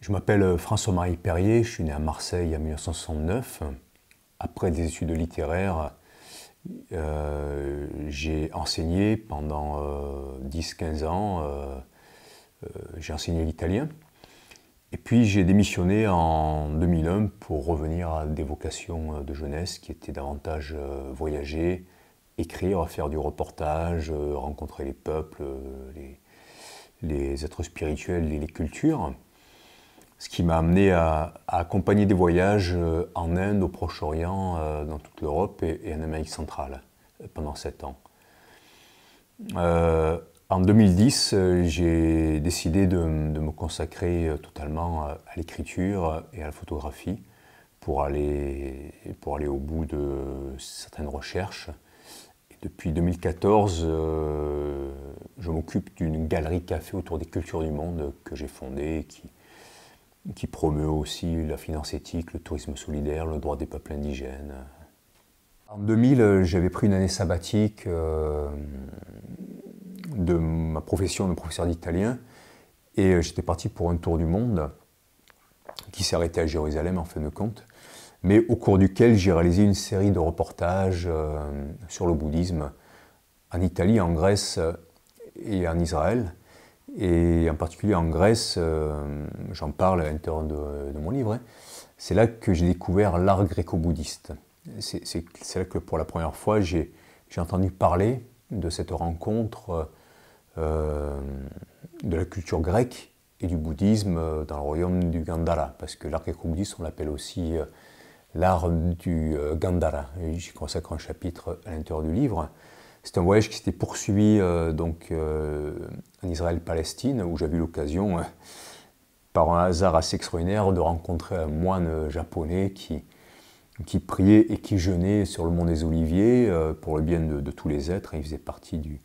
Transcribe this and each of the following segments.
Je m'appelle euh, François-Marie Perrier, je suis né à Marseille en 1969. Après des études littéraires, euh, j'ai enseigné pendant 10-15 euh, ans, j'ai enseigné l'italien. Et puis j'ai démissionné en 2001 pour revenir à des vocations de jeunesse qui étaient davantage voyager, écrire, faire du reportage, rencontrer les peuples, les êtres spirituels et les cultures ce qui m'a amené à, accompagner des voyages euh, en Inde, au Proche-Orient, euh, dans toute l'Europe et, en Amérique centrale pendant sept ans. Euh, en 2010, j'ai décidé de, me consacrer totalement à l'écriture et à la photographie pour aller, pour aller au bout de certaines recherches. depuis 2014, je m'occupe d'une galerie café autour des cultures du monde que j'ai fondée qui, qui promeut aussi la finance éthique, le tourisme solidaire, le droit des peuples indigènes. En 2000, j'avais pris une année sabbatique euh, de ma profession de professeur d'italien et euh, j'étais parti pour un tour du monde qui s'est arrêté à Jérusalem en fin de compte, mais au cours duquel j'ai réalisé une série de reportages euh, sur le bouddhisme en Italie, en Grèce et en Israël. Et en particulier en Grèce, euh, j'en parle à l'intérieur de, mon livre, hein. c'est là que j'ai découvert l'art gréco-bouddhiste. C'est là que pour la première fois, j'ai entendu parler de cette rencontre euh, de la culture grecque et du bouddhisme euh, dans le royaume du Gandhara, parce que l'art gréco-bouddhiste, on l'appelle aussi l'art du Gandhara. J'y consacre un chapitre à l'intérieur du livre. C'est un voyage qui s'était poursuivi euh, donc, euh, en Israël-Palestine, où j'avais eu l'occasion, euh, par un hasard assez extraordinaire, de rencontrer un moine japonais qui, priait et qui jeûnait sur le mont des Oliviers pour le bien de, tous les êtres. Il faisait partie du,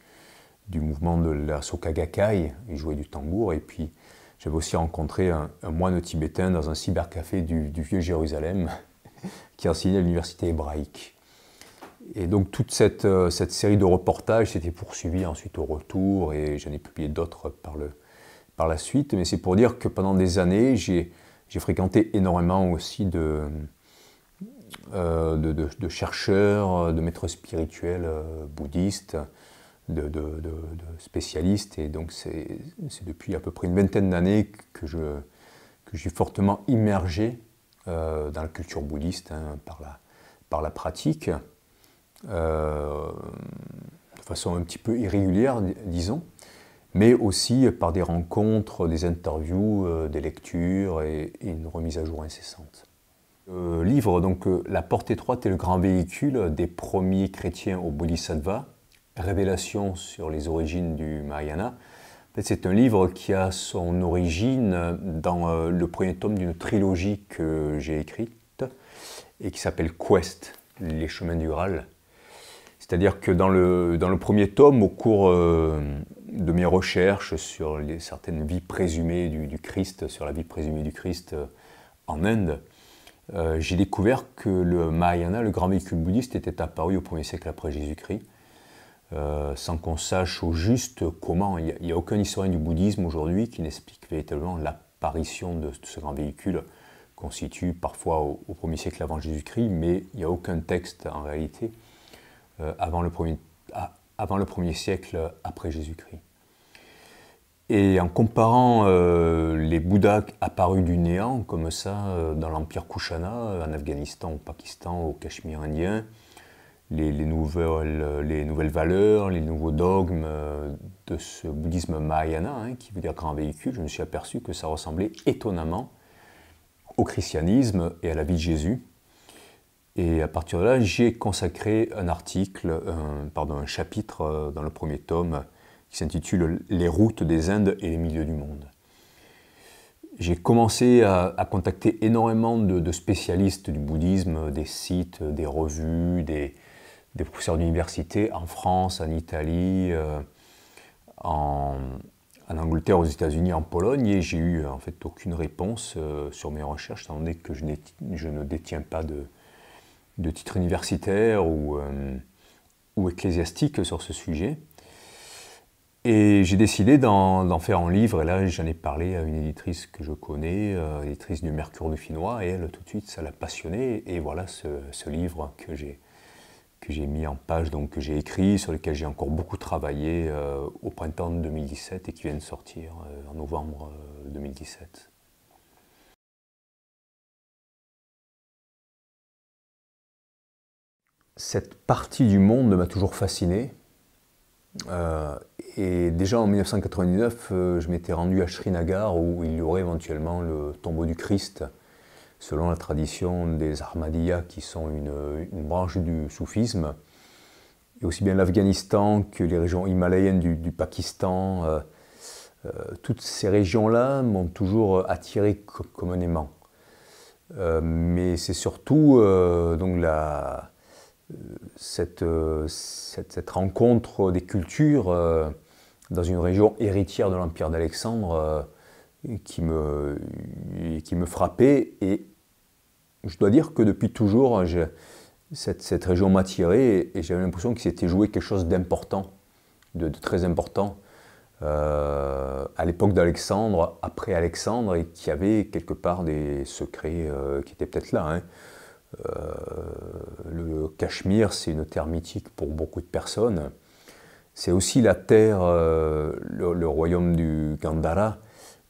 mouvement de la Sokagakai, il jouait du tambour. Et puis j'avais aussi rencontré un, moine tibétain dans un cybercafé du, du Vieux Jérusalem qui enseignait à l'université hébraïque. Et donc toute euh, cette, série de reportages s'était poursuivie ensuite au retour et j'en ai publié d'autres par, la suite. Mais c'est pour dire que pendant des années, j'ai fréquenté énormément aussi euh, de, chercheurs, de maîtres spirituels euh, bouddhistes, de, spécialistes. Et donc c'est depuis à peu près une vingtaine d'années que je que j'ai fortement immergé dans la culture bouddhiste hein, par la pratique. Euh, de façon un petit peu irrégulière, disons, mais aussi par des rencontres, des interviews, euh, des lectures et, une remise à jour incessante. Le euh, livre, donc La porte étroite est le grand véhicule des premiers chrétiens au Bodhisattva, Révélation sur les origines du Mahayana. c'est un livre qui a son origine dans le premier tome d'une trilogie que j'ai écrite et qui s'appelle Quest, les chemins du Graal. C'est-à-dire que dans le, dans le premier tome, au cours euh, de mes recherches sur certaines vies présumées du, Christ, sur la vie présumée du Christ euh, en Inde, euh, j'ai découvert que le Mahayana, le grand véhicule bouddhiste, était apparu au 1er siècle après Jésus-Christ, sans qu'on sache au juste comment. Il n'y a, aucune aucun historien du bouddhisme aujourd'hui qui n'explique véritablement l'apparition de, ce grand véhicule qu'on situe parfois au, 1er siècle avant Jésus-Christ, mais il n'y a aucun texte en réalité euh, avant, le premier, siècle après Jésus-Christ. Et en comparant euh, les Bouddhas apparus du néant, comme ça, euh, dans l'empire Kushana, en Afghanistan, au Pakistan, au Cachemire indien, les, nouvelles, valeurs, les nouveaux dogmes de ce bouddhisme Mahayana, hein, qui veut dire grand véhicule, je me suis aperçu que ça ressemblait étonnamment au christianisme et à la vie de Jésus, et à partir de là, j'ai consacré un article, un, pardon, un chapitre euh, dans le premier tome qui s'intitule Les routes des Indes et les milieux du monde. J'ai commencé à, contacter énormément de, spécialistes du bouddhisme, des sites, des revues, des, professeurs d'université en France, en Italie, euh, en, Angleterre, aux États-Unis, en Pologne, et j'ai eu en fait aucune réponse euh, sur mes recherches, étant donné que je, je ne détiens pas de, de titre universitaire ou, euh, ou ecclésiastique sur ce sujet. Et j'ai décidé d'en faire un livre, et là j'en ai parlé à une éditrice que je connais, euh, éditrice du Mercure du Finois, et elle tout de suite ça l'a passionnée, et voilà ce, livre que j'ai que j'ai mis en page, donc que j'ai écrit, sur lequel j'ai encore beaucoup travaillé euh, au printemps 2017 et qui vient de sortir en novembre 2017. cette partie du monde m'a toujours fasciné. Euh, et déjà en 1999, euh, je m'étais rendu à Srinagar où il y aurait éventuellement le tombeau du Christ, selon la tradition des Ahmadiyya qui sont une, branche du soufisme. Et aussi bien l'Afghanistan que les régions himalayennes du, Pakistan, euh, toutes ces régions-là m'ont toujours attiré communément. aimant. mais c'est surtout donc la, euh, cette, rencontre des cultures euh, dans une région héritière de l'Empire d'Alexandre euh, qui, me, frappait. Et je dois dire que depuis toujours, cette, cette, région m'attirait et, j'avais l'impression qu'il s'était joué quelque chose d'important, de, très important. à l'époque d'Alexandre, après Alexandre, et qu'il y avait quelque part des secrets qui étaient peut-être là. Hein. Euh, le Cachemire, c'est une terre mythique pour beaucoup de personnes. C'est aussi la terre, euh, le, royaume du Gandhara,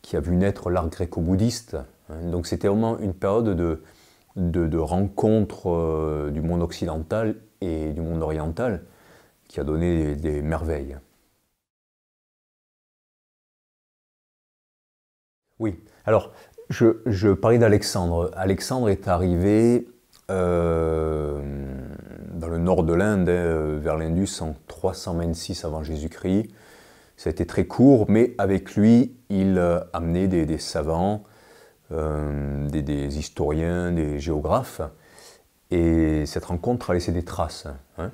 qui a vu naître l'art gréco-bouddhiste. Hein. Donc c'était vraiment une période de, de, rencontre euh, du monde occidental et du monde oriental qui a donné des, merveilles. Oui, alors je, je parlais d'Alexandre. Alexandre est arrivé euh, dans le nord de l'Inde, hein, euh, vers l'Indus, en 326 avant Jésus-Christ. Ça a été très court, mais avec lui, il euh, amenait des, des savants, des, historiens, des géographes. Et cette rencontre a laissé des traces. Hein.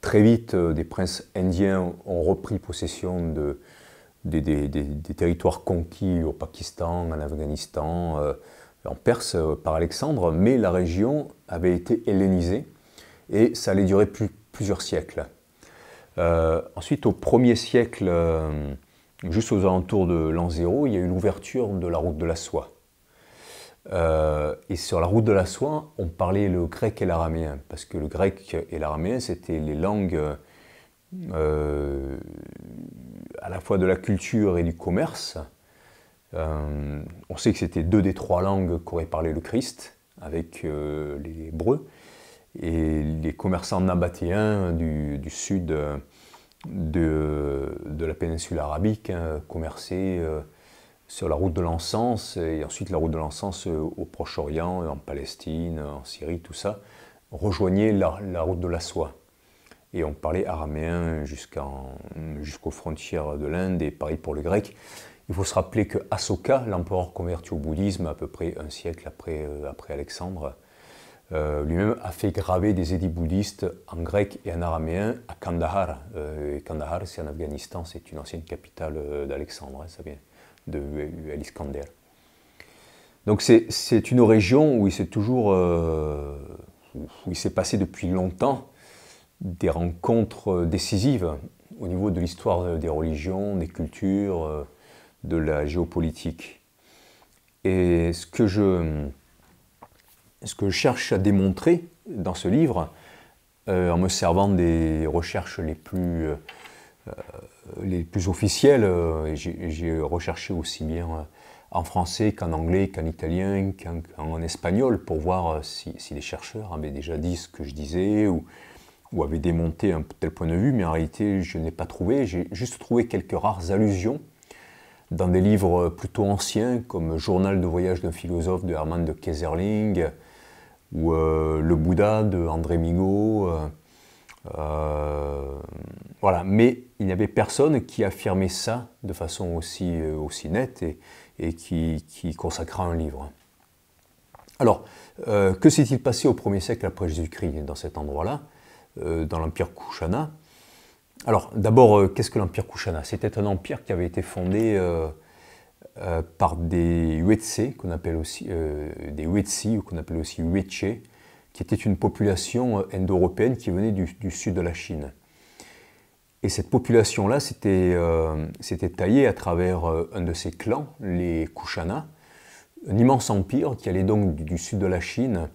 très vite, des princes indiens ont repris possession de, des, territoires conquis au Pakistan, en Afghanistan, en Perse euh, par Alexandre, mais la région avait été hellénisée et ça allait durer plusieurs siècles. Euh, ensuite, au 1er siècle, euh, juste aux alentours de l'an 0, il y a eu l'ouverture de la route de la soie. et sur la route de la soie, on parlait le grec et l'araméen, parce que le grec et l'araméen, c'était les langues à la fois de la culture et du commerce, euh, on sait que c'était deux des trois langues qu'aurait parlé le Christ avec euh, les Hébreux. Et les commerçants nabatéens du, sud euh, de, la péninsule arabique hein, commerçaient sur la route de l'encens et ensuite la route de l'encens au Proche-Orient, en Palestine, en Syrie, tout ça, rejoignait la, route de la soie et on parlait araméen jusqu'aux frontières de l'Inde, et pareil pour le grec. Il faut se rappeler que Asoka, l'empereur converti au bouddhisme à peu près un siècle après, euh, Alexandre, euh, lui-même a fait graver des édits bouddhistes en grec et en araméen à Kandahar. Euh, Kandahar, c'est en Afghanistan, c'est une ancienne capitale d'Alexandre, hein, ça vient de l'Iskander. Donc c'est une région où il s'est toujours, où il s'est passé depuis longtemps des rencontres décisives au niveau de l'histoire des religions, des cultures de la géopolitique. Et ce que je, ce que je cherche à démontrer dans ce livre, euh, en me servant des recherches les plus, euh, les plus officielles, euh, j'ai recherché aussi bien en français qu'en anglais, qu'en italien, qu'en espagnol, pour voir si, les chercheurs avaient déjà dit ce que je disais ou, ou avaient démonté un tel point de vue, mais en réalité je n'ai pas trouvé, j'ai juste trouvé quelques rares allusions dans des livres plutôt anciens comme Journal de voyage d'un philosophe de Hermann de Kaiserling ou euh, Le Bouddha de André Migaud. Euh, euh, voilà, mais il n'y avait personne qui affirmait ça de façon aussi, aussi nette et, qui, qui consacra un livre. Alors, que s'est-il passé au 1er siècle après Jésus-Christ dans cet endroit-là, dans l'empire Kushana alors, d'abord, euh, qu'est-ce que l'Empire Kushana C'était un empire qui avait été fondé euh, euh, par des Uetse, qu'on appelle aussi des Uetsi, ou qu'on appelle aussi Uetche, qui était une population indo-européenne qui venait du, sud de la Chine. Et cette population-là s'était taillée à travers un de ces clans, les Kushana, un immense empire qui allait donc du, du sud de la Chine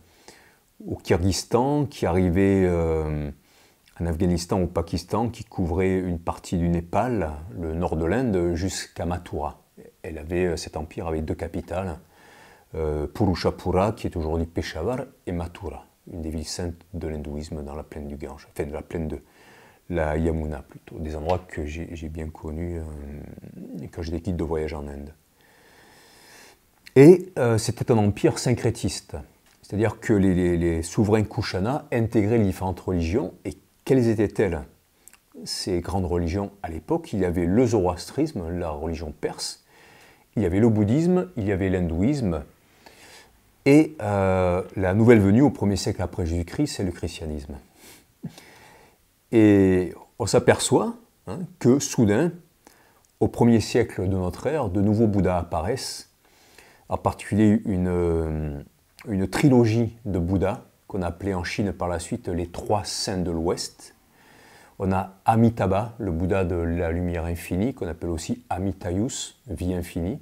au Kyrgyzstan, qui arrivait en Afghanistan au Pakistan qui couvrait une partie du Népal, le nord de l'Inde, jusqu'à Mathura. Elle avait, euh, cet empire avait deux capitales, euh, Purushapura, qui est aujourd'hui Peshawar, et Mathura, une des villes saintes de l'hindouisme dans la plaine du Gange, enfin de la plaine de la Yamuna plutôt, des endroits que j'ai bien connus euh, quand quand des guide de voyage en Inde. Et c'était un empire syncrétiste, c'est-à-dire que les, les souverains Kushana intégraient les différentes religions et quelles étaient-elles Ces grandes religions à l'époque, il y avait le zoroastrisme, la religion perse, il y avait le bouddhisme, il y avait l'hindouisme, et euh, la nouvelle venue au 1er siècle après Jésus-Christ, c'est le christianisme. Et on s'aperçoit hein, que soudain, au 1er siècle de notre ère, de nouveaux Bouddhas apparaissent, en particulier une, euh, une trilogie de Bouddhas qu'on a appelé en Chine par la suite les trois saints de l'Ouest. On a Amitabha, le Bouddha de la lumière infinie, qu'on appelle aussi Amitayus, vie infinie.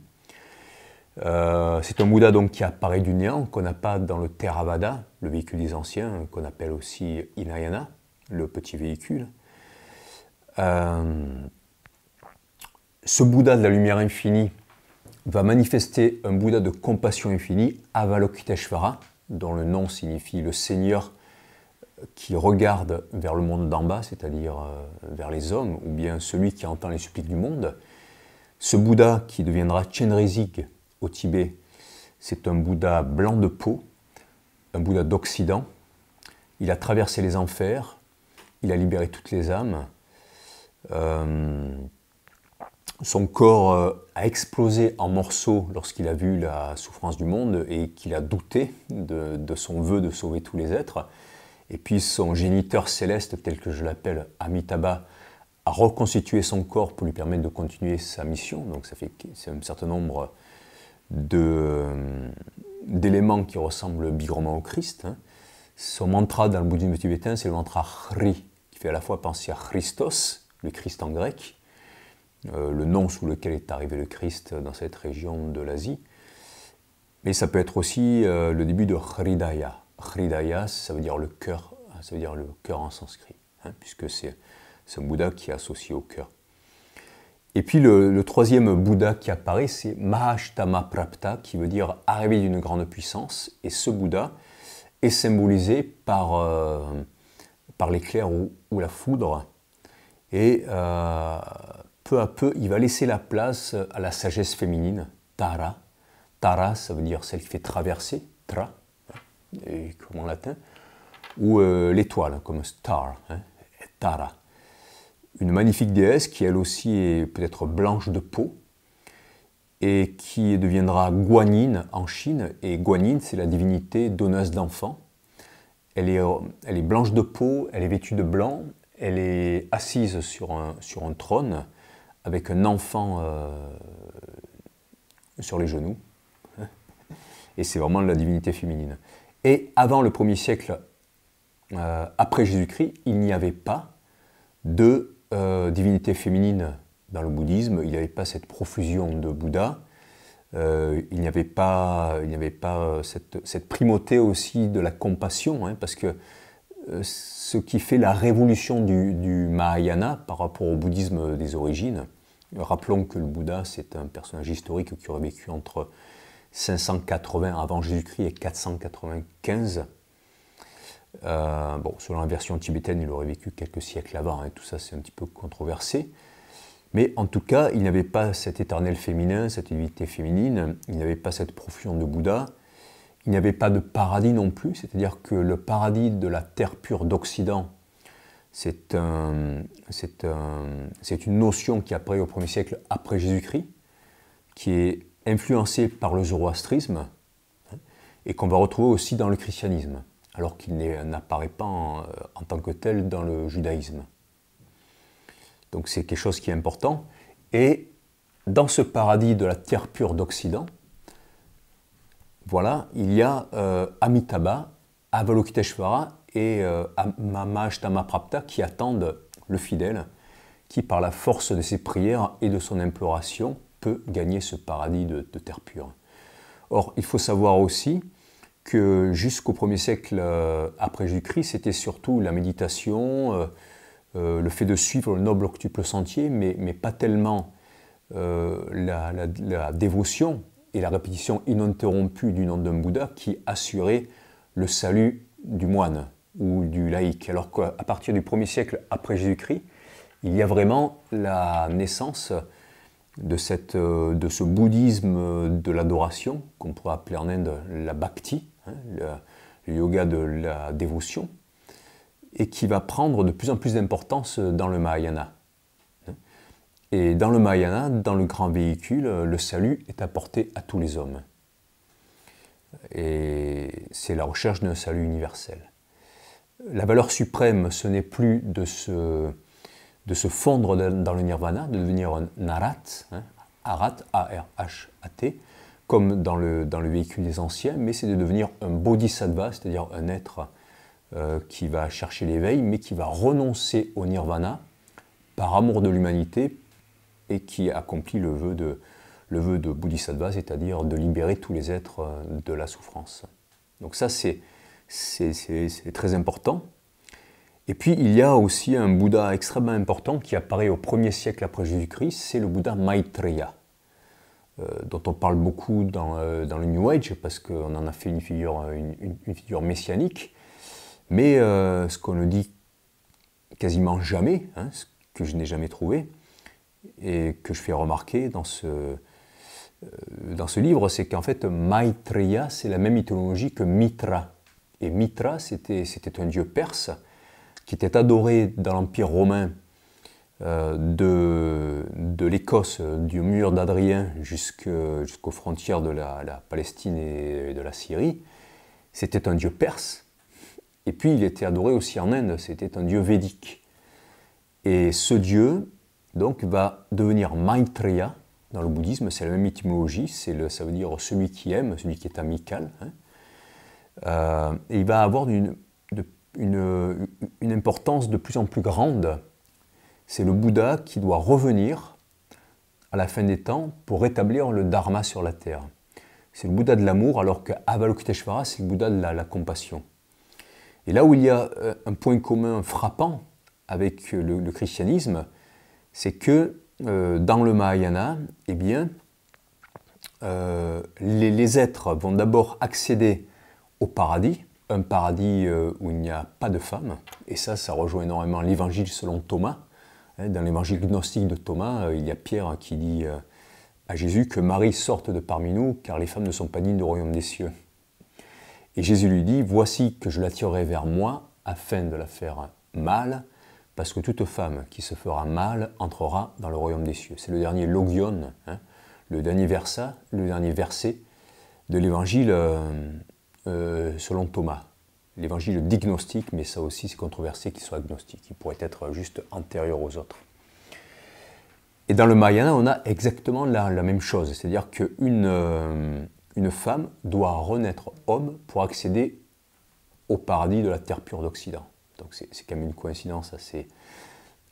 Euh, c'est un Bouddha donc qui apparaît du néant, qu'on n'a pas dans le Theravada, le véhicule des anciens, qu'on appelle aussi Inayana, le petit véhicule. Euh, ce Bouddha de la lumière infinie va manifester un Bouddha de compassion infinie, Avalokiteshvara, dont le nom signifie le Seigneur euh, qui regarde vers le monde d'en bas, c'est-à-dire euh, vers les hommes, ou bien celui qui entend les suppliques du monde. Ce Bouddha qui deviendra Chenrezig au Tibet, c'est un Bouddha blanc de peau, un Bouddha d'Occident. Il a traversé les enfers, il a libéré toutes les âmes. Euh, son corps euh, a explosé en morceaux lorsqu'il a vu la souffrance du monde et qu'il a douté de, son vœu de sauver tous les êtres. Et puis son géniteur céleste, tel que je l'appelle Amitabha, a reconstitué son corps pour lui permettre de continuer sa mission. Donc ça fait un certain nombre euh, d'éléments qui ressemblent bigrement au Christ. Hein. Son mantra dans le bouddhisme tibétain, c'est le mantra Hri, qui fait à la fois penser à Christos, le Christ en grec, euh, le nom sous lequel est arrivé le Christ dans cette région de l'Asie. Mais ça peut être aussi euh, le début de Hridaya. Hridaya, ça veut dire le cœur, hein, ça veut dire le cœur en sanskrit, hein, puisque c'est ce Bouddha qui est associé au cœur. Et puis le, troisième Bouddha qui apparaît, c'est Mahashtama Prapta, qui veut dire arrivé d'une grande puissance. Et ce Bouddha est symbolisé par, euh, par l'éclair ou, la foudre. Et peu à peu, il va laisser la place à la sagesse féminine, Tara. Tara, ça veut dire celle qui fait traverser, tra, comme en latin, ou euh, l'étoile, hein, comme star, hein, Tara. Une magnifique déesse qui, elle aussi, est peut-être blanche de peau, et qui deviendra Guanyin en Chine. Et Guanyin, c'est la divinité donneuse d'enfants. Elle est, blanche de peau, elle est vêtue de blanc, elle est assise sur sur un trône, avec un enfant euh, sur les genoux. Et c'est vraiment la divinité féminine. Et avant le 1er siècle euh, après Jésus-Christ, il n'y avait pas de euh, divinité féminine dans le bouddhisme. Il n'y avait pas cette profusion de Bouddha. il n'y avait pas, il avait pas cette, primauté aussi de la compassion, hein, parce que ce qui fait la révolution du Mahayana par rapport au bouddhisme des origines, Rappelons que le Bouddha, c'est un personnage historique qui aurait vécu entre 580 avant Jésus-Christ et 495. Euh, bon, selon la version tibétaine, il aurait vécu quelques siècles avant, hein, et tout ça c'est un petit peu controversé. Mais en tout cas, il n'avait pas cet éternel féminin, cette divinité féminine, il n'avait pas cette profusion de Bouddha, il n'avait pas de paradis non plus, c'est-à-dire que le paradis de la terre pure d'Occident c'est une notion qui apparaît au 1er siècle après Jésus-Christ, qui est influencée par le zoroastrisme hein, et qu'on va retrouver aussi dans le christianisme, alors qu'il n'apparaît pas euh, en, tant que tel dans le judaïsme. Donc c'est quelque chose qui est important. Et dans ce paradis de la terre pure d'Occident, voilà, il y a euh, Amitabha, Avalokiteshvara et Mama euh, Ashtama Prapta qui attendent le fidèle qui, par la force de ses prières et de son imploration, peut gagner ce paradis de, terre pure. Or, il faut savoir aussi que jusqu'au premier siècle euh, après Jésus-Christ, c'était surtout la méditation, euh, le fait de suivre le noble octuple sentier, mais, pas tellement la, la, dévotion et la répétition ininterrompue du nom d'un Bouddha qui assurait le salut du moine ou du laïc. Alors qu'à partir du 1er siècle après Jésus-Christ, il y a vraiment la naissance euh, de, ce bouddhisme de l'adoration, qu'on pourrait appeler en Inde la bhakti, hein, le, le, yoga de la dévotion, et qui va prendre de plus en plus d'importance dans le Mahayana. Et dans le Mahayana, dans le grand véhicule, le salut est apporté à tous les hommes. Et c'est la recherche d'un salut universel la valeur suprême, ce n'est plus de se, de se fondre dans le nirvana, de devenir un arhat, arhat, hein, arat, A-R-H-A-T, comme dans le, dans le véhicule des anciens, mais c'est de devenir un bodhisattva, c'est-à-dire un être euh, qui va chercher l'éveil, mais qui va renoncer au nirvana par amour de l'humanité et qui accomplit le vœu de, le vœu de bodhisattva, c'est-à-dire de libérer tous les êtres euh, de la souffrance. Donc ça, c'est c'est très important. Et puis il y a aussi un Bouddha extrêmement important qui apparaît au 1er siècle après Jésus-Christ, c'est le Bouddha Maitreya, euh, dont on parle beaucoup euh, dans, le New Age parce qu'on en a fait une figure, une, figure messianique. Mais euh, ce qu'on ne dit quasiment jamais, hein, ce que je n'ai jamais trouvé et que je fais remarquer dans ce, dans ce livre, c'est qu'en fait Maitreya, c'est la même mythologie que Mitra, et Mitra, c'était un dieu perse qui était adoré dans l'Empire romain euh, de, l'Écosse, du mur d'Adrien jusqu'aux frontières de la, Palestine et de la Syrie. C'était un dieu perse. Et puis il était adoré aussi en Inde, c'était un dieu védique. Et ce dieu, donc, va devenir Maitreya dans le bouddhisme, c'est la même étymologie, le, ça veut dire celui qui aime, celui qui est amical. Hein et euh, il va avoir une, importance de plus en plus grande. C'est le Bouddha qui doit revenir à la fin des temps pour rétablir le dharma sur la terre. C'est le Bouddha de l'amour, alors que Avalokiteshvara, c'est le Bouddha de la, compassion. Et là où il y a euh, un point commun frappant avec euh, le, christianisme, c'est que dans le Mahayana, eh bien, les, êtres vont d'abord accéder au paradis, un paradis euh, où il n'y a pas de femmes Et ça, ça rejoint énormément l'évangile selon Thomas. Hein, dans l'évangile gnostique de Thomas, euh, il y a Pierre qui dit euh, à Jésus que Marie sorte de parmi nous, car les femmes ne sont pas dignes du royaume des cieux. Et Jésus lui dit, Voici que je l'attirerai vers moi, afin de la faire mal, parce que toute femme qui se fera mal entrera dans le royaume des cieux. C'est le dernier logion, hein, le, dernier le dernier verset de l'évangile. Euh, selon Thomas. L'évangile d'ignostique, mais ça aussi c'est controversé qu'il soit agnostique. Il pourrait être juste antérieur aux autres. Et dans le Mariana, on a exactement la, même chose. C'est-à-dire qu'une euh, une femme doit renaître homme pour accéder au paradis de la terre pure d'Occident. Donc c'est quand même une coïncidence assez,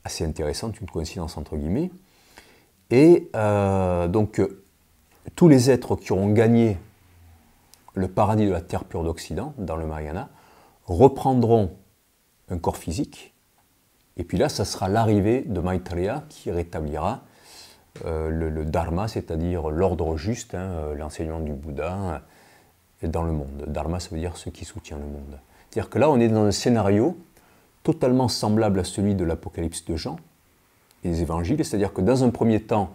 assez intéressante, une coïncidence entre guillemets. Et euh, donc tous les êtres qui auront gagné le paradis de la terre pure d'Occident, dans le Mariana, reprendront un corps physique. Et puis là, ça sera l'arrivée de Maitreya qui rétablira euh, le, dharma, c'est-à-dire l'ordre juste, hein, euh, l'enseignement du Bouddha euh, dans le monde. Dharma, ça veut dire ce qui soutient le monde. C'est-à-dire que là, on est dans un scénario totalement semblable à celui de l'Apocalypse de Jean et des Évangiles, c'est-à-dire que dans un premier temps,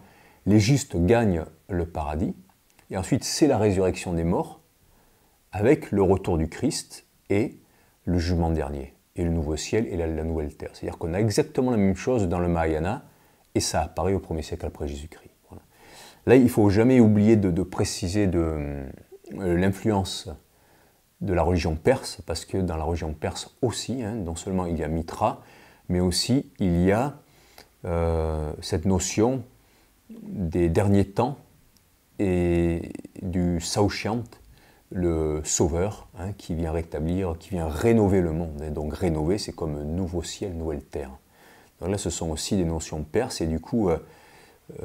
les justes gagnent le paradis, et ensuite c'est la résurrection des morts, avec le retour du Christ et le jugement dernier, et le nouveau ciel et la, nouvelle terre. C'est-à-dire qu'on a exactement la même chose dans le Mahayana, et ça apparaît au 1er siècle après Jésus-Christ. Là, il ne faut jamais oublier de, préciser euh, l'influence de la religion perse, parce que dans la religion perse aussi, hein, non seulement il y a Mitra, mais aussi il y a euh, cette notion des derniers temps et du Shiant, le Sauveur hein, qui vient rétablir, qui vient rénover le monde. Et donc rénover, c'est comme nouveau ciel, nouvelle terre. Donc là, ce sont aussi des notions perses et du coup, euh,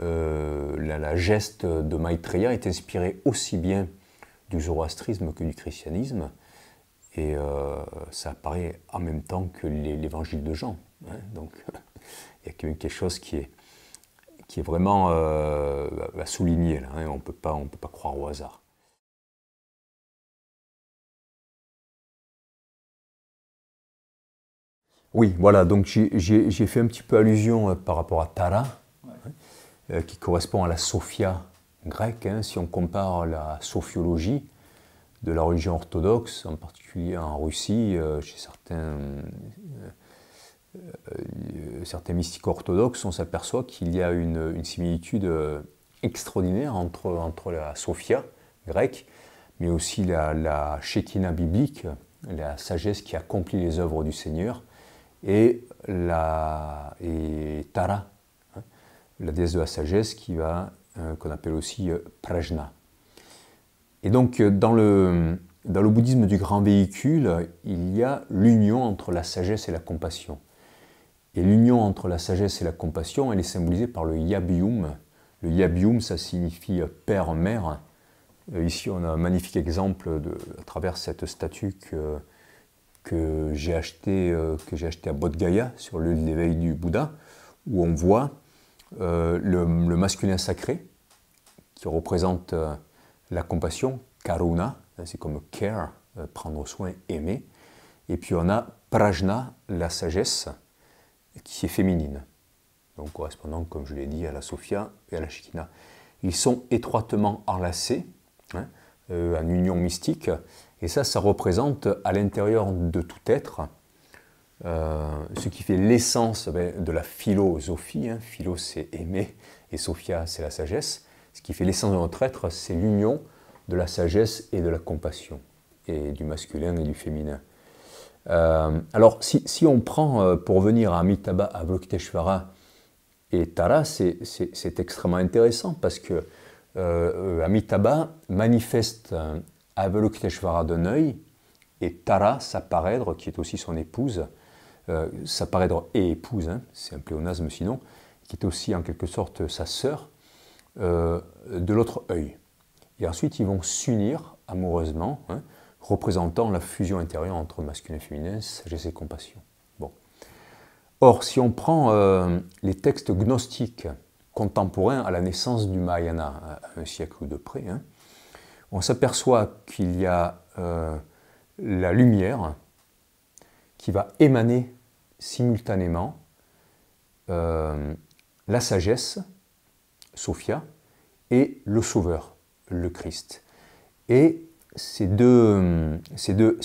euh, la, geste de Maitreya est inspirée aussi bien du zoroastrisme que du christianisme. Et euh, ça apparaît en même temps que l'évangile de Jean. Hein. donc il y a quelque chose qui est, qui est vraiment à souligner. Là, hein. on ne peut pas croire au hasard. Oui, voilà, donc j'ai fait un petit peu allusion euh, par rapport à Tara, euh, qui correspond à la Sophia grecque, hein, si on compare la sophiologie de la religion orthodoxe, en particulier en Russie, euh, chez certains, mystiques orthodoxes, on s'aperçoit qu'il y a une, similitude extraordinaire entre, la Sophia grecque, mais aussi la, chétina biblique, la sagesse qui accomplit les œuvres du Seigneur, et, la, et Tara, hein, la déesse de la sagesse qui va, euh, qu'on appelle aussi euh, Prajna. Et donc euh, dans le, dans le bouddhisme du grand véhicule, il y a l'union entre la sagesse et la compassion. Et l'union entre la sagesse et la compassion, elle est symbolisée par le yabium. Le yabium, ça signifie père-mère. Ici, on a un magnifique exemple à travers cette statue que que j'ai acheté, euh, que acheté à Bodh Gaya, sur l'île de l'éveil du Bouddha, où on voit euh, le, masculin sacré, qui représente euh, la compassion, karuna, c'est comme care, prendre soin, aimer. Et puis on a prajna, la sagesse, qui est féminine, donc correspondant, comme je l'ai dit, à la Sophia et à la Shikina. Ils sont étroitement enlacés. Hein. Euh, en union mystique. Et ça, ça représente à l'intérieur de tout être, euh, ce qui fait l'essence ben, de la philosophie. Hein. Philo, c'est aimer, et Sophia, c'est la sagesse. Ce qui fait l'essence de notre être, c'est l'union de la sagesse et de la compassion, et du masculin et du féminin. Euh, alors, si, si, on prend, pour venir à Amitabha, à Vlokiteshvara et Tara, c'est extrêmement intéressant parce que euh, euh, Amitabha manifeste Avalokiteshvara d'un œil et Tara, sa parèdre, qui est aussi son épouse, euh, sa parèdre et épouse, hein, c'est un pléonasme sinon, qui est aussi en quelque sorte sa sœur, de l'autre œil. Et ensuite, ils vont s'unir amoureusement, hein, représentant la fusion intérieure entre masculin et féminin, sagesse et compassion. Bon. Or, si on prend les textes gnostiques, contemporain à la naissance du Mahayana, un siècle ou deux près, hein. on s'aperçoit qu'il y a euh, la lumière qui va émaner simultanément euh, la sagesse, Sophia, et le Sauveur, le Christ. Et ces deux, ces deux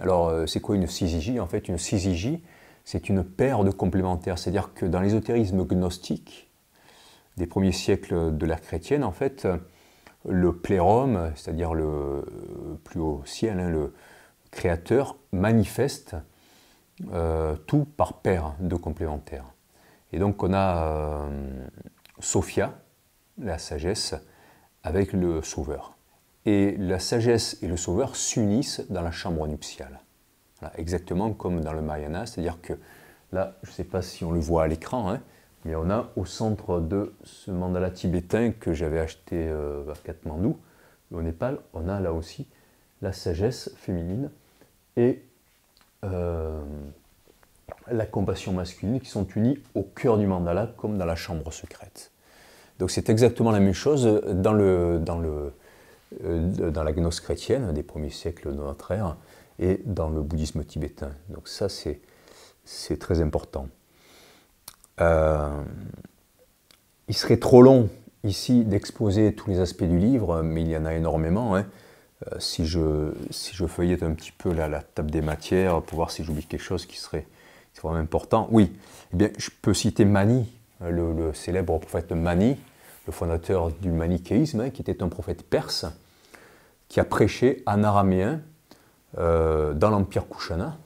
alors euh, c'est quoi une syzygie En fait, une syzygie, c'est une paire de complémentaires. C'est-à-dire que dans l'ésotérisme gnostique, des premiers siècles de l'ère chrétienne, en fait, le plérum, c'est-à-dire le euh, plus haut ciel, hein, le créateur, manifeste euh, tout par paire de complémentaires. Et donc on a euh, Sophia, la sagesse, avec le sauveur. Et la sagesse et le sauveur s'unissent dans la chambre nuptiale. exactement comme dans le Mariana, c'est-à-dire que là, je ne sais pas si on le voit à l'écran, hein, on a au centre de ce mandala tibétain que j'avais acheté euh, à Katmandou, au Népal. On a là aussi la sagesse féminine et euh, la compassion masculine qui sont unies au cœur du mandala comme dans la chambre secrète. Donc c'est exactement la même chose dans, euh, dans la gnose chrétienne des premiers siècles de notre ère et dans le bouddhisme tibétain. Donc ça c'est très important. Euh, il serait trop long ici d'exposer tous les aspects du livre, mais il y en a énormément. Hein. Euh, si, je, si je feuillette un petit peu la, table des matières pour voir si j'oublie quelque chose qui serait, vraiment important, oui, eh bien, je peux citer Mani, euh, le, célèbre prophète Mani, le fondateur du manichéisme, hein, qui était un prophète perse, qui a prêché en araméen dans l'empire Kushana,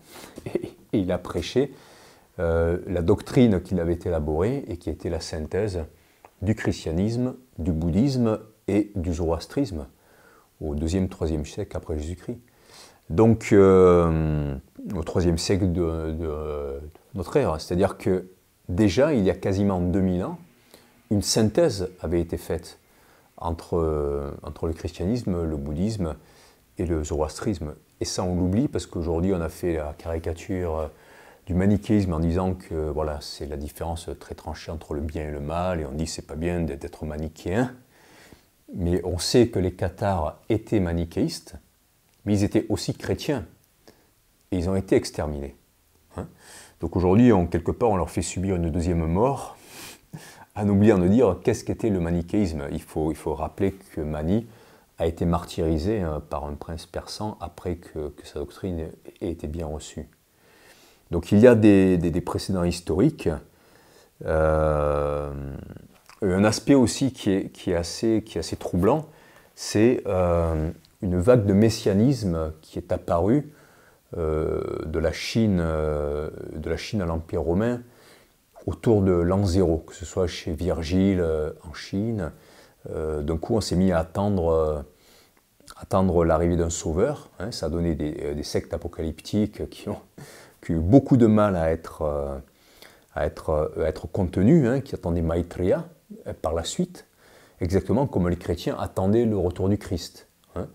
et, il a prêché euh, la doctrine qu'il avait élaborée et qui était la synthèse du christianisme, du bouddhisme et du zoroastrisme au 2e, 3e siècle après Jésus-Christ. Donc, euh, au 3e siècle de, notre ère, c'est-à-dire que déjà, il y a quasiment 2000 ans, une synthèse avait été faite entre, entre le christianisme, le bouddhisme et le zoroastrisme. Et ça, on l'oublie parce qu'aujourd'hui, on a fait la caricature du manichéisme en disant que voilà, c'est la différence très tranchée entre le bien et le mal, et on dit c'est pas bien d'être manichéen. Mais on sait que les cathares étaient manichéistes, mais ils étaient aussi chrétiens, et ils ont été exterminés. Hein. Donc aujourd'hui, quelque part, on leur fait subir une deuxième mort, en oubliant de dire qu'est-ce qu'était le manichéisme. Il faut, il faut rappeler que Mani a été martyrisé hein, par un prince persan après que, que sa doctrine ait été bien reçue. Donc il y a des, précédents historiques. Euh, un aspect aussi qui est, qui est, assez, troublant, c'est euh, une vague de messianisme qui est apparue euh, de, la Chine, de la Chine à l'Empire romain autour de l'an zéro, que ce soit chez Virgile en Chine. D'un coup, on s'est mis à attendre attendre l'arrivée d'un sauveur. Hein. ça a donné des, sectes apocalyptiques qui ont, qui a eu beaucoup de mal à être, euh, euh, à être, contenu, hein, qui attendait Maitreya euh, par la suite, exactement comme les chrétiens attendaient le retour du Christ. Hein.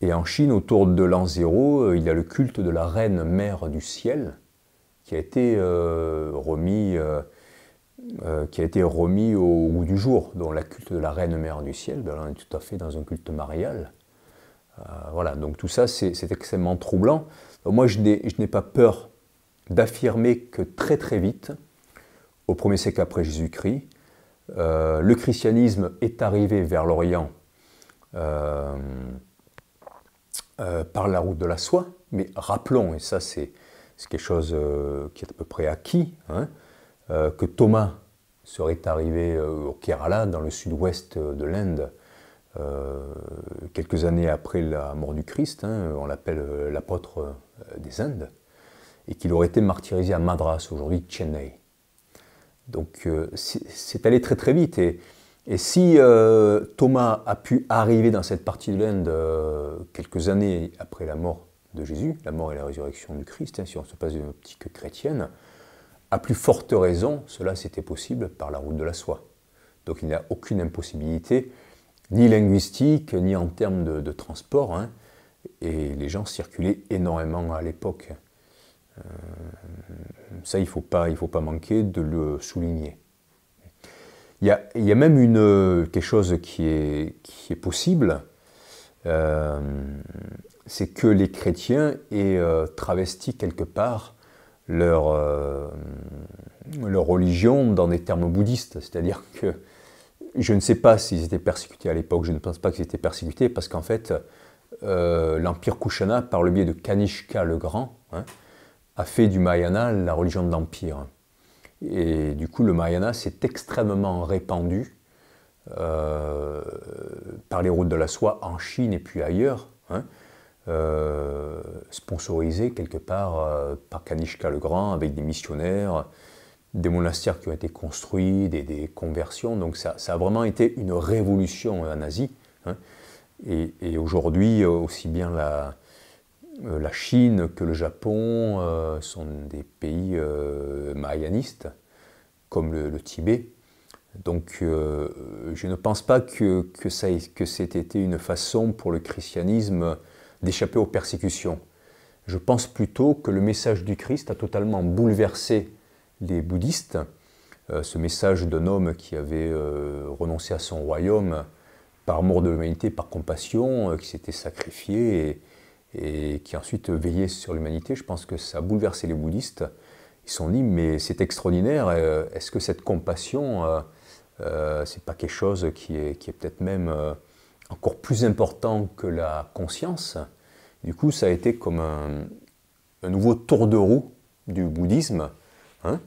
Et en Chine, autour de l'an zéro, il y a le culte de la reine mère du ciel qui a été remis. qui a été remis au goût du jour, dont la culte de la reine mère du ciel, ben on est tout à fait dans un culte marial. voilà, donc tout ça c'est extrêmement troublant moi, je n'ai pas peur d'affirmer que très très vite, au 1er siècle après Jésus-Christ, euh, le christianisme est arrivé vers l'Orient euh, euh, par la route de la soie, mais rappelons, et ça c'est quelque chose qui est à peu près acquis, hein, que Thomas serait arrivé au Kerala, dans le sud-ouest de l'Inde, euh, quelques années après la mort du Christ, hein, on l'appelle euh, l'apôtre euh, des Indes, et qu'il aurait été martyrisé à Madras, aujourd'hui Chennai. Donc c'est allé très très vite. Et, si Thomas a pu arriver dans cette partie de l'Inde quelques années après la mort de Jésus, la mort et la résurrection du Christ, hein, si on se passe d'une optique chrétienne, à plus forte raison, cela c'était possible par la route de la soie. Donc il n'y a aucune impossibilité ni linguistique, ni en termes de, transport. Hein. Et les gens circulaient énormément à l'époque. Euh, ça, il ne faut, pas, faut pas manquer de le souligner. Il y a, même une, quelque chose qui est, qui est possible, euh, c'est que les chrétiens aient euh, travesti quelque part leur, leur religion dans des termes bouddhistes, c'est-à-dire que je ne sais pas s'ils étaient persécutés à l'époque, je ne pense pas qu'ils étaient persécutés, parce qu'en fait, euh, l'Empire Kushana, par le biais de Kanishka le Grand, hein, a fait du Mahayana la religion de l'Empire. Et du coup, le Mahayana s'est extrêmement répandu euh, par les routes de la soie en Chine et puis ailleurs, hein, euh, sponsorisé quelque part par Kanishka le Grand avec des missionnaires des monastères qui ont été construits, des, conversions. Donc ça, ça, a vraiment été une révolution euh, en Asie. Hein. Et, aujourd'hui, euh, aussi bien euh, la, Chine que le Japon sont des pays euh, comme le, Tibet. Donc je ne pense pas que, que, ça, que c'était une façon pour le christianisme d'échapper aux persécutions. Je pense plutôt que le message du Christ a totalement bouleversé les bouddhistes, euh, ce message d'un homme qui avait euh, renoncé à son royaume par amour de l'humanité, par compassion, euh, qui s'était sacrifié et, qui ensuite veillait sur l'humanité, je pense que ça a bouleversé les bouddhistes. Ils se sont dit, mais c'est extraordinaire, est-ce que cette compassion, c'est pas quelque chose qui est, peut-être même encore plus important que la conscience Du coup, ça a été comme un nouveau tour de roue du bouddhisme Hein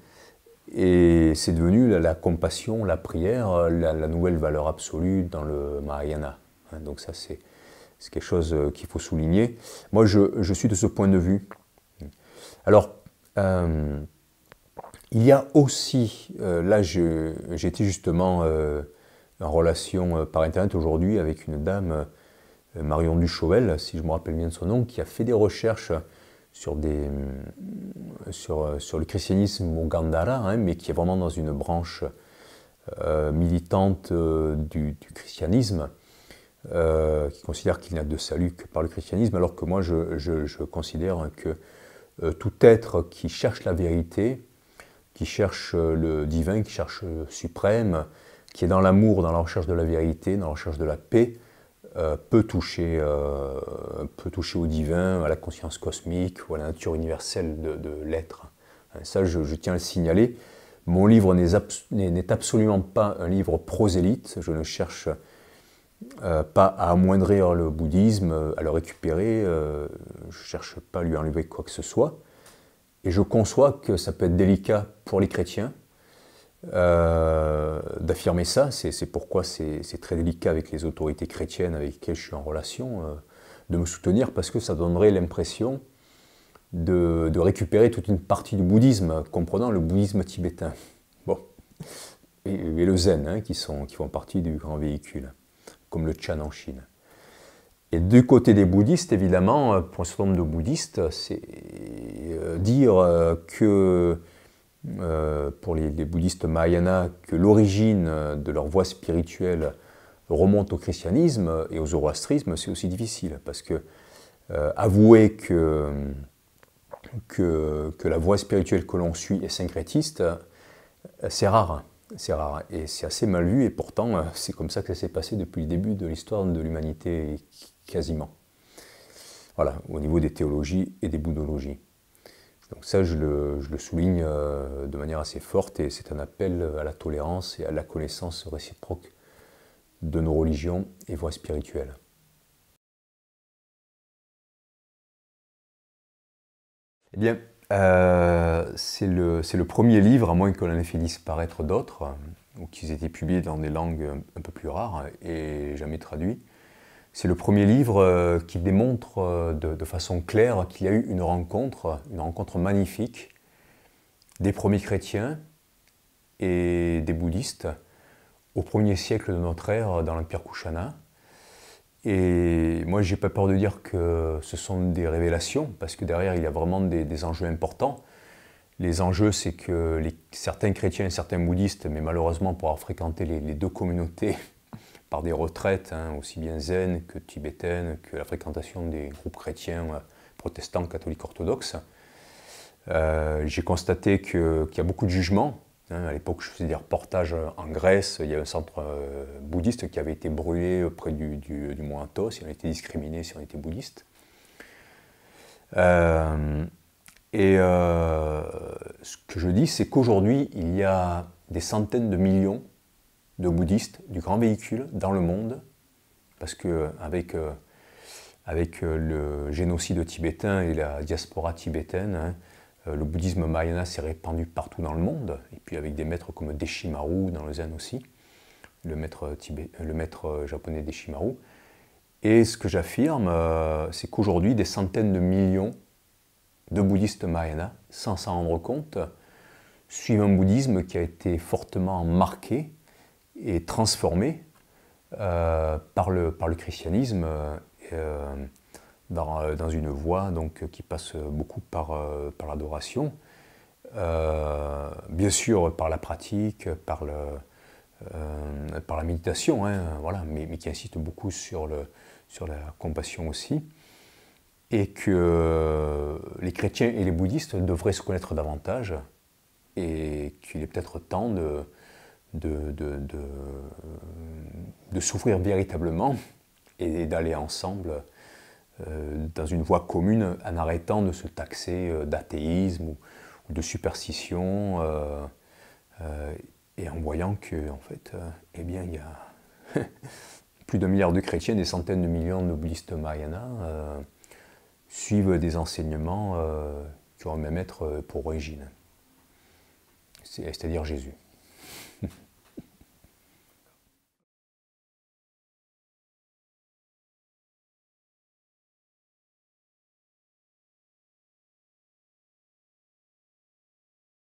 et c'est devenu la, compassion, la prière, euh, la, nouvelle valeur absolue dans le Mahayana. Hein, donc ça, c'est quelque chose euh, qu'il faut souligner. Moi, je, suis de ce point de vue. Alors, euh, il y a aussi, là, j'étais justement en relation par Internet aujourd'hui avec une dame, Marion Duchauvel, si je me rappelle bien de son nom, qui a fait des recherches sur, des, euh, euh, sur, le christianisme au Gandhara, hein, mais qui est vraiment dans une branche euh, militante du, christianisme, qui considère qu'il n'y a de salut que par le christianisme, alors que moi je, je considère que tout être qui cherche la vérité, qui cherche le divin, qui cherche le suprême, qui est dans l'amour, dans la recherche de la vérité, dans la recherche de la paix, euh, peut, toucher, euh, peut toucher au divin, à la conscience cosmique ou à la nature universelle de, l'être. Hein, ça, je, tiens à le signaler. Mon livre n'est absolument pas un livre prosélyte. Je ne cherche euh, pas à amoindrir le bouddhisme, à le récupérer. je ne cherche pas à lui enlever quoi que ce soit. Et je conçois que ça peut être délicat pour les chrétiens, euh, d'affirmer ça. C'est pourquoi c'est très délicat avec les autorités chrétiennes avec lesquelles je suis en relation, euh, de me soutenir, parce que ça donnerait l'impression de, récupérer toute une partie du bouddhisme, comprenant le bouddhisme tibétain. Bon. Et, le zen, hein, qui, sont, qui font partie du grand véhicule, comme le Chan en Chine. Et du côté des bouddhistes, évidemment, euh, pour un certain nombre de bouddhistes, c'est dire que euh, pour les, bouddhistes Mahayana que l'origine euh, de leur voie spirituelle remonte au christianisme et au zoroastrisme, c'est aussi difficile parce que euh, avouer que, que, la voie spirituelle que l'on suit est syncrétiste, c'est rare. C'est rare et c'est assez mal vu et pourtant c'est comme ça que ça s'est passé depuis le début de l'histoire de l'humanité quasiment. Voilà, au niveau des théologies et des bouddhologies. Donc ça, je le, souligne euh, de manière assez forte et c'est un appel à la tolérance et à la connaissance réciproque de nos religions et voies spirituelles. Eh bien, euh, c'est le, le, premier livre, à moins qu'on en ait fait disparaître d'autres, ou qu'ils aient été publiés dans des langues un peu plus rares et jamais traduits. C'est le premier livre euh, qui démontre euh, de, façon claire qu'il y a eu une rencontre, une rencontre magnifique des premiers chrétiens et des bouddhistes au premier siècle de notre ère dans l'Empire Kushana. Et moi, j'ai pas peur de dire que ce sont des révélations, parce que derrière, il y a vraiment des, enjeux importants. Les enjeux, c'est que certains chrétiens et certains bouddhistes, mais malheureusement pour avoir fréquenté les deux communautés par des retraites, hein, aussi bien zen que tibétaines, que la fréquentation des groupes chrétiens, euh, protestants, catholiques, orthodoxes. Euh, j'ai constaté qu'il y a beaucoup de jugements. Hein. à l'époque, je faisais des reportages en Grèce. Il y avait un centre euh, bouddhiste qui avait été brûlé près du, du, du mont on était discriminé si on était bouddhiste. et ce que je dis, c'est qu'aujourd'hui, il y a des centaines de millions de bouddhistes du grand véhicule dans le monde, parce que avec, euh, avec euh, le génocide tibétain et la diaspora tibétaine, hein, euh, le bouddhisme Mahayana s'est répandu partout dans le monde, et puis avec des maîtres comme Deshimaru dans le Zen aussi, le maître, tibé... le maître japonais Deshimaru. Et ce que j'affirme, c'est qu'aujourd'hui, des centaines de millions de bouddhistes Mahayana, sans s'en rendre compte, suivent un bouddhisme qui a été fortement marqué est transformé euh, par, le, par le christianisme euh, dans, euh, dans, une voie donc, qui passe beaucoup par, par l'adoration, bien sûr par la pratique, par, le, par la méditation, hein, voilà, mais, mais, qui insiste beaucoup sur, le, sur la compassion aussi et que les chrétiens et les bouddhistes devraient se connaître davantage et qu'il est peut-être temps de, de, de, souffrir véritablement et, d'aller ensemble euh, dans une voie commune en arrêtant de se taxer euh, d'athéisme ou, de superstition euh, et en voyant que en fait eh bien il y a plus d'un milliard de chrétiens des centaines de millions de bouddhistes mayana suivent des enseignements qui ont même être pour origine c'est-à-dire Jésus